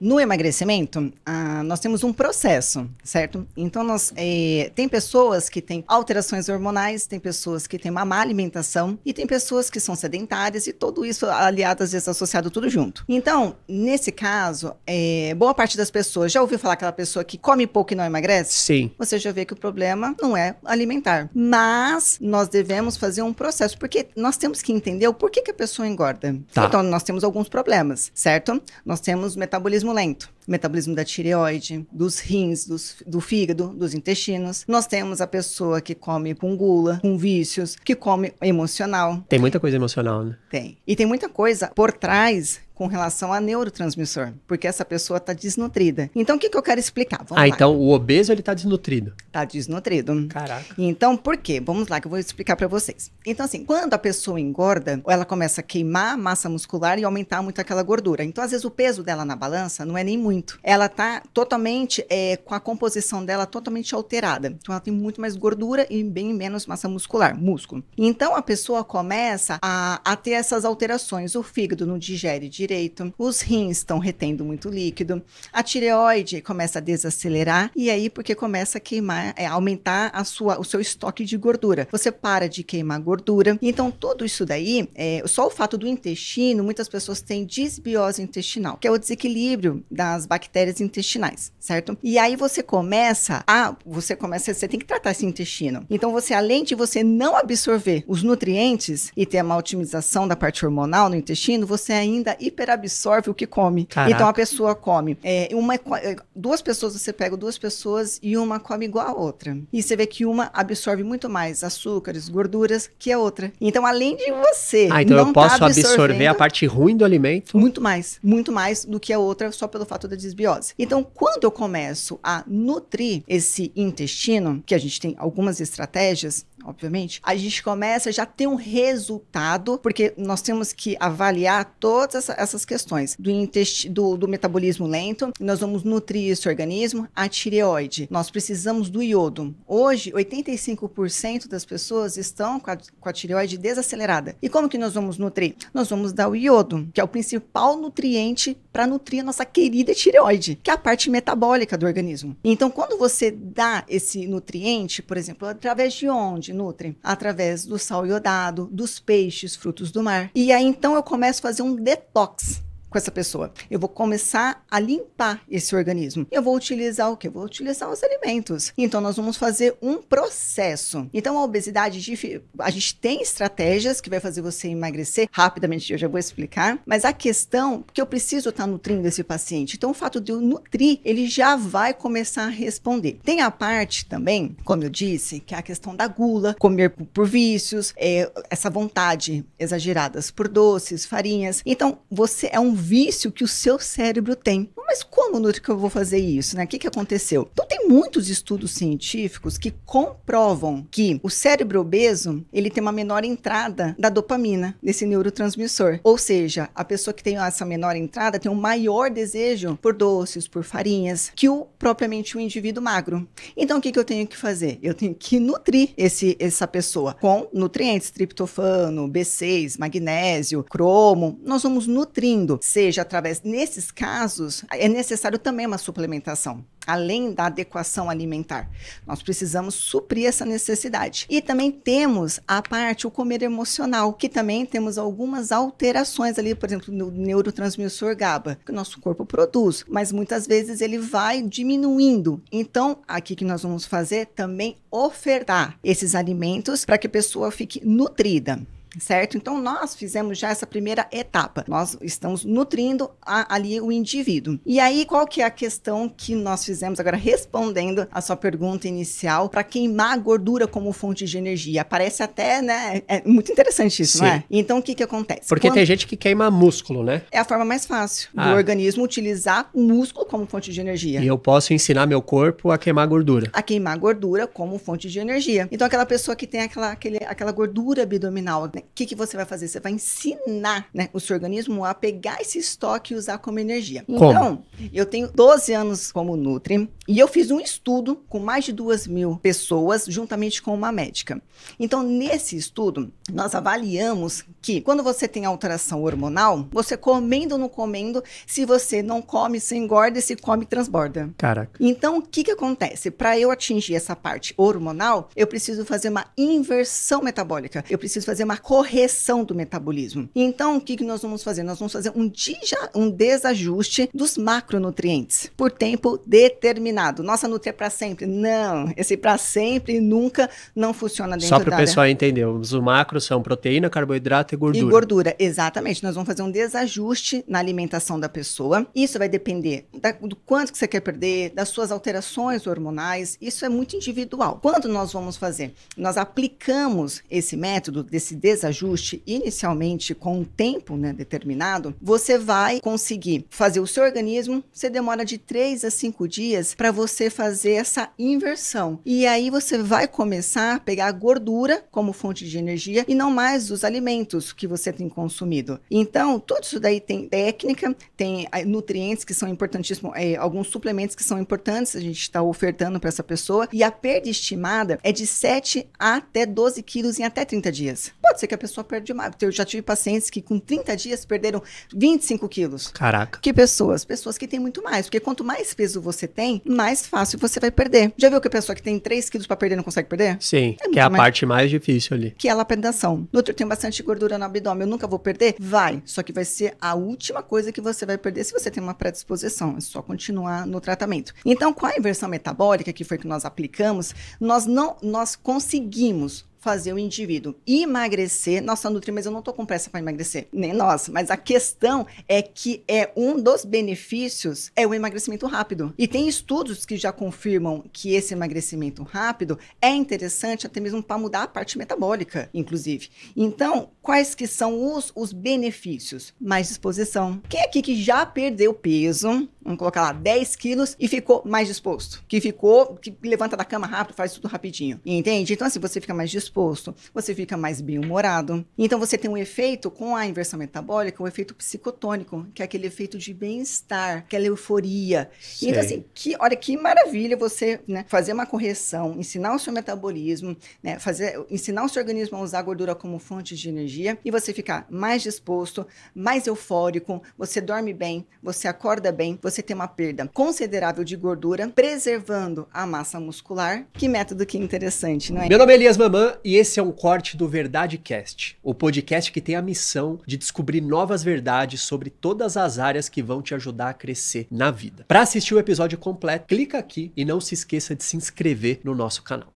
No emagrecimento, ah, nós temos um processo, certo? Então, nós, eh, tem pessoas que têm alterações hormonais, tem pessoas que têm uma má alimentação e tem pessoas que são sedentárias e tudo isso aliado às vezes associado tudo junto. Então, nesse caso, eh, boa parte das pessoas, já ouviu falar aquela pessoa que come pouco e não emagrece? Sim. Você já vê que o problema não é alimentar, mas nós devemos fazer um processo, porque nós temos que entender o porquê que a pessoa engorda. Tá. Então, nós temos alguns problemas, certo? Nós temos metabolismo lento metabolismo da tireoide, dos rins, dos, do fígado, dos intestinos. Nós temos a pessoa que come com gula, com vícios, que come emocional. Tem muita coisa emocional, né? Tem. E tem muita coisa por trás com relação a neurotransmissor, porque essa pessoa está desnutrida. Então, o que, que eu quero explicar? Vamos ah, lá. então o obeso ele está desnutrido? Está desnutrido. Caraca. Então, por quê? Vamos lá que eu vou explicar para vocês. Então, assim, quando a pessoa engorda, ela começa a queimar massa muscular e aumentar muito aquela gordura. Então, às vezes o peso dela na balança não é nem muito muito. Ela tá totalmente, é, com a composição dela totalmente alterada. Então ela tem muito mais gordura e bem menos massa muscular, músculo. Então a pessoa começa a, a ter essas alterações. O fígado não digere direito, os rins estão retendo muito líquido, a tireoide começa a desacelerar e aí porque começa a queimar, é, aumentar a sua, o seu estoque de gordura. Você para de queimar gordura. Então tudo isso daí, é, só o fato do intestino, muitas pessoas têm disbiose intestinal, que é o desequilíbrio das bactérias intestinais, certo? E aí você começa a. Você começa. Você tem que tratar esse intestino. Então, você, além de você não absorver os nutrientes e ter uma otimização da parte hormonal no intestino, você ainda hiperabsorve o que come. Caraca. Então, a pessoa come. É, uma, é, duas pessoas, você pega duas pessoas e uma come igual a outra. E você vê que uma absorve muito mais açúcares, gorduras que a outra. Então, além de você. Ah, então eu tá posso tá absorver a parte ruim do alimento? Muito mais. Muito mais do que a outra só pelo fato de disbiose. Então, quando eu começo a nutrir esse intestino, que a gente tem algumas estratégias, obviamente, a gente começa já a ter um resultado, porque nós temos que avaliar todas essas questões do, intestino, do, do metabolismo lento, nós vamos nutrir esse organismo, a tireoide. Nós precisamos do iodo. Hoje, 85% das pessoas estão com a, com a tireoide desacelerada. E como que nós vamos nutrir? Nós vamos dar o iodo, que é o principal nutriente para nutrir a nossa querida tireoide, que é a parte metabólica do organismo. Então, quando você dá esse nutriente, por exemplo, através de onde nutre? Através do sal iodado, dos peixes, frutos do mar. E aí então eu começo a fazer um detox com essa pessoa. Eu vou começar a limpar esse organismo. Eu vou utilizar o que? Eu vou utilizar os alimentos. Então, nós vamos fazer um processo. Então, a obesidade, a gente tem estratégias que vai fazer você emagrecer rapidamente, eu já vou explicar. Mas a questão que eu preciso estar tá nutrindo esse paciente. Então, o fato de eu nutrir, ele já vai começar a responder. Tem a parte também, como eu disse, que é a questão da gula, comer por vícios, é, essa vontade exageradas por doces, farinhas. Então, você é um vício que o seu cérebro tem. Mas como, Nutri, que eu vou fazer isso? Né? O que, que aconteceu? Então tem muitos estudos científicos que comprovam que o cérebro obeso, ele tem uma menor entrada da dopamina nesse neurotransmissor. Ou seja, a pessoa que tem essa menor entrada tem um maior desejo por doces, por farinhas, que o propriamente um indivíduo magro. Então o que, que eu tenho que fazer? Eu tenho que nutrir esse, essa pessoa com nutrientes, triptofano, B6, magnésio, cromo. Nós vamos nutrindo, seja através nesses casos é necessário também uma suplementação além da adequação alimentar. Nós precisamos suprir essa necessidade. E também temos a parte, o comer emocional, que também temos algumas alterações ali, por exemplo, no neurotransmissor GABA, que o nosso corpo produz, mas muitas vezes ele vai diminuindo. Então, aqui que nós vamos fazer também ofertar esses alimentos para que a pessoa fique nutrida certo? Então, nós fizemos já essa primeira etapa. Nós estamos nutrindo a, ali o indivíduo. E aí, qual que é a questão que nós fizemos agora, respondendo a sua pergunta inicial, para queimar a gordura como fonte de energia? Parece até, né? É muito interessante isso, Sim. não é? Então, o que, que acontece? Porque Quando... tem gente que queima músculo, né? É a forma mais fácil ah. do organismo utilizar o músculo como fonte de energia. E eu posso ensinar meu corpo a queimar gordura. A queimar gordura como fonte de energia. Então, aquela pessoa que tem aquela, aquele, aquela gordura abdominal, né? o que, que você vai fazer? Você vai ensinar né, o seu organismo a pegar esse estoque e usar como energia. Como? Então, eu tenho 12 anos como Nutri e eu fiz um estudo com mais de duas mil pessoas, juntamente com uma médica. Então, nesse estudo, nós avaliamos que quando você tem alteração hormonal, você comendo ou não comendo, se você não come, você engorda, e se come, transborda. Caraca. Então, o que, que acontece? Para eu atingir essa parte hormonal, eu preciso fazer uma inversão metabólica. Eu preciso fazer uma correção do metabolismo. Então, o que, que nós vamos fazer? Nós vamos fazer um, um desajuste dos macronutrientes por tempo determinado. Nossa, nutria é para sempre. Não, esse para sempre nunca não funciona dentro Só para o pessoal entender, os macros são proteína, carboidrato e gordura. E gordura, exatamente. Nós vamos fazer um desajuste na alimentação da pessoa. Isso vai depender da, do quanto que você quer perder, das suas alterações hormonais. Isso é muito individual. Quando nós vamos fazer? Nós aplicamos esse método desse desajuste desajuste, inicialmente com um tempo né, determinado, você vai conseguir fazer o seu organismo. Você demora de 3 a 5 dias para você fazer essa inversão. E aí você vai começar a pegar a gordura como fonte de energia e não mais os alimentos que você tem consumido. Então, tudo isso daí tem técnica, tem eh, nutrientes que são importantíssimos, é, eh, alguns suplementos que são importantes, a gente está ofertando para essa pessoa. E a perda estimada é de 7 até 12 quilos em até 30 dias. Pode ser que a pessoa perde mais. Eu já tive pacientes que com 30 dias perderam 25 quilos. Caraca. Que pessoas? Pessoas que têm muito mais. Porque quanto mais peso você tem, mais fácil você vai perder. Já viu que a pessoa que tem 3 quilos para perder não consegue perder? Sim. É que é a mais... parte mais difícil ali. Que é a lapidação. No outro tem bastante gordura no abdômen. Eu nunca vou perder? Vai. Só que vai ser a última coisa que você vai perder se você tem uma predisposição. É só continuar no tratamento. Então, com a inversão metabólica, que foi que nós aplicamos, nós não nós conseguimos fazer o indivíduo emagrecer. Nossa, Nutri, mas eu não estou com pressa para emagrecer. Nem nós. Mas a questão é que é um dos benefícios é o emagrecimento rápido. E tem estudos que já confirmam que esse emagrecimento rápido é interessante até mesmo para mudar a parte metabólica, inclusive. Então, quais que são os, os benefícios? Mais disposição. Quem aqui que já perdeu peso, vamos colocar lá 10 quilos e ficou mais disposto? Que ficou, que levanta da cama rápido, faz tudo rapidinho. Entende? Então, assim, você fica mais disposto você fica mais bem-humorado. Então você tem um efeito com a inversão metabólica, um efeito psicotônico, que é aquele efeito de bem-estar, aquela euforia. Então, Sei. Então assim, que, olha que maravilha você né, fazer uma correção, ensinar o seu metabolismo, né, fazer, ensinar o seu organismo a usar a gordura como fonte de energia e você ficar mais disposto, mais eufórico, você dorme bem, você acorda bem, você tem uma perda considerável de gordura, preservando a massa muscular. Que método que interessante, não é? Meu nome é Elias Mamã, e esse é um corte do VerdadeCast, o podcast que tem a missão de descobrir novas verdades sobre todas as áreas que vão te ajudar a crescer na vida. Para assistir o episódio completo, clica aqui e não se esqueça de se inscrever no nosso canal.